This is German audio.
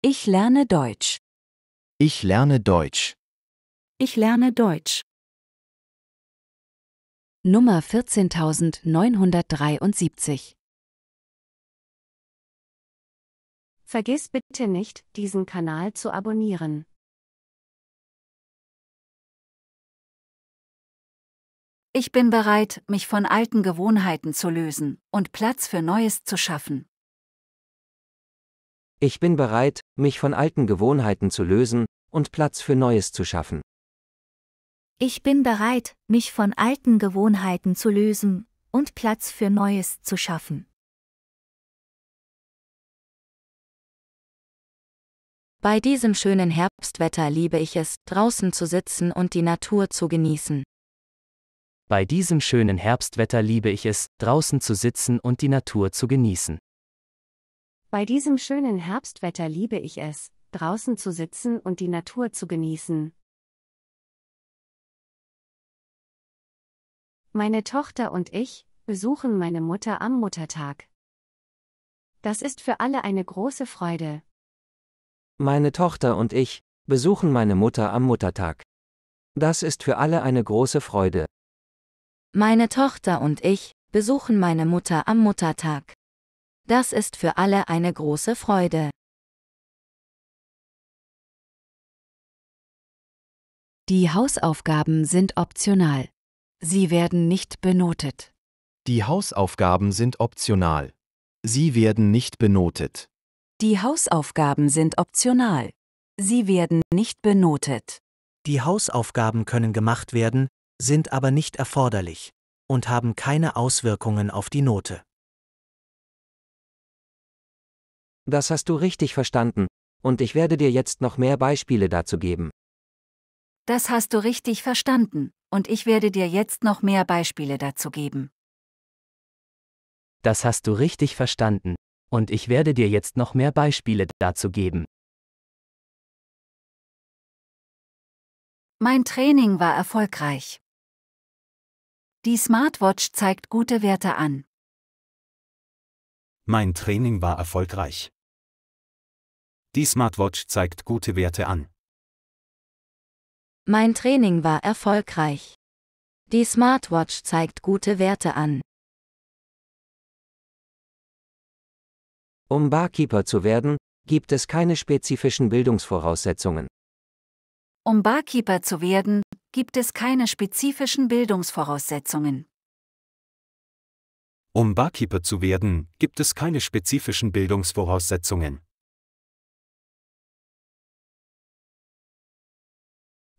Ich lerne Deutsch. Ich lerne Deutsch. Ich lerne Deutsch. Nummer 14973 Vergiss bitte nicht, diesen Kanal zu abonnieren. Ich bin bereit, mich von alten Gewohnheiten zu lösen und Platz für Neues zu schaffen. Ich bin bereit, mich von alten Gewohnheiten zu lösen und Platz für Neues zu schaffen. Ich bin bereit, mich von alten Gewohnheiten zu lösen und Platz für Neues zu schaffen. Bei diesem schönen Herbstwetter liebe ich es, draußen zu sitzen und die Natur zu genießen. Bei diesem schönen Herbstwetter liebe ich es, draußen zu sitzen und die Natur zu genießen. Bei diesem schönen Herbstwetter liebe ich es, draußen zu sitzen und die Natur zu genießen. Meine Tochter und ich besuchen meine Mutter am Muttertag. Das ist für alle eine große Freude. Meine Tochter und ich besuchen meine Mutter am Muttertag. Das ist für alle eine große Freude. Meine Tochter und ich besuchen meine Mutter am Muttertag. Das ist für alle eine große Freude. Die Hausaufgaben sind optional. Sie werden nicht benotet. Die Hausaufgaben sind optional. Sie werden nicht benotet. Die Hausaufgaben sind optional. Sie werden nicht benotet. Die Hausaufgaben können gemacht werden, sind aber nicht erforderlich und haben keine Auswirkungen auf die Note. Das hast du richtig verstanden, und ich werde dir jetzt noch mehr Beispiele dazu geben. Das hast du richtig verstanden, und ich werde dir jetzt noch mehr Beispiele dazu geben. Das hast du richtig verstanden, und ich werde dir jetzt noch mehr Beispiele dazu geben. Mein Training war erfolgreich. Die Smartwatch zeigt gute Werte an. Mein Training war erfolgreich. Die Smartwatch zeigt gute Werte an. Mein Training war erfolgreich. Die Smartwatch zeigt gute Werte an. Um Barkeeper zu werden, gibt es keine spezifischen Bildungsvoraussetzungen. Um Barkeeper zu werden, gibt es keine spezifischen Bildungsvoraussetzungen. Um Barkeeper zu werden, gibt es keine spezifischen Bildungsvoraussetzungen.